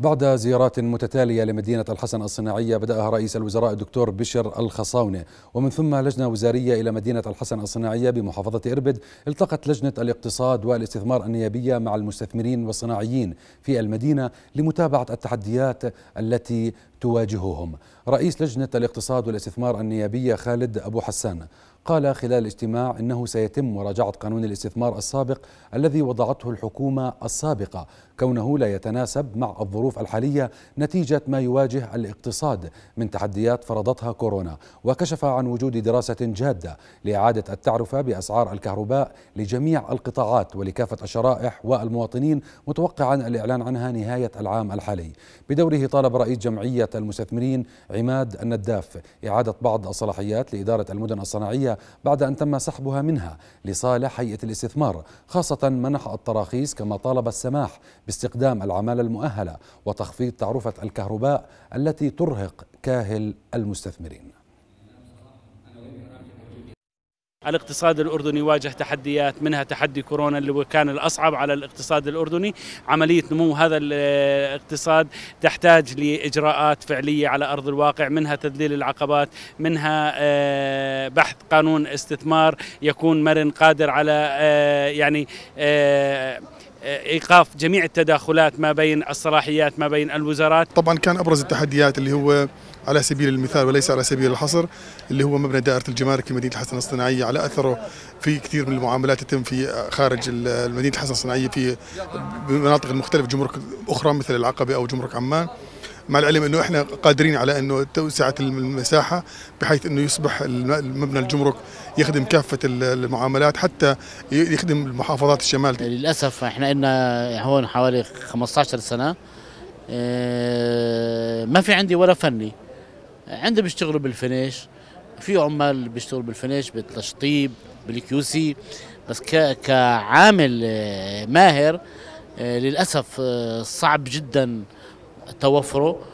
بعد زيارات متتالية لمدينة الحسن الصناعية بدأها رئيس الوزراء الدكتور بشر الخصاونة ومن ثم لجنة وزارية إلى مدينة الحسن الصناعية بمحافظة إربد التقت لجنة الاقتصاد والاستثمار النيابية مع المستثمرين والصناعيين في المدينة لمتابعة التحديات التي تواجههم رئيس لجنة الاقتصاد والاستثمار النيابية خالد أبو حسان قال خلال اجتماع انه سيتم مراجعه قانون الاستثمار السابق الذي وضعته الحكومه السابقه كونه لا يتناسب مع الظروف الحاليه نتيجه ما يواجه الاقتصاد من تحديات فرضتها كورونا وكشف عن وجود دراسه جاده لاعاده التعرفه باسعار الكهرباء لجميع القطاعات ولكافه الشرائح والمواطنين متوقعا الاعلان عنها نهايه العام الحالي بدوره طالب رئيس جمعيه المستثمرين عماد النداف اعاده بعض الصلاحيات لاداره المدن الصناعيه بعد أن تم سحبها منها لصالح هيئة الاستثمار خاصة منح التراخيص كما طالب السماح باستخدام العمالة المؤهلة وتخفيض تعرفة الكهرباء التي ترهق كاهل المستثمرين الاقتصاد الأردني يواجه تحديات منها تحدي كورونا اللي كان الأصعب على الاقتصاد الأردني عملية نمو هذا الاقتصاد تحتاج لإجراءات فعلية على أرض الواقع منها تذليل العقبات منها آه، بحث قانون استثمار يكون مرن قادر على آه، يعني آه، آه، ايقاف جميع التداخلات ما بين الصلاحيات ما بين الوزارات طبعا كان ابرز التحديات اللي هو على سبيل المثال وليس على سبيل الحصر اللي هو مبنى دائره الجمارك في مدينه الحسن الصناعيه على اثره في كثير من المعاملات تتم في خارج مدينه الحسن الصناعيه في مناطق المختلفه جمرك اخرى مثل العقبه او جمرك عمان مع العلم انه احنا قادرين على انه توسعه المساحه بحيث انه يصبح المبنى الجمرك يخدم كافه المعاملات حتى يخدم محافظات الشمال دي. يعني للاسف احنا إنا هون حوالي 15 سنه آه، ما في عندي ولا فني عندي بيشتغلوا بالفنيش في عمال بيشتغلوا بالفنيش بالتشطيب بالكيو سي بس كعامل آه، ماهر آه، للاسف صعب جدا توفره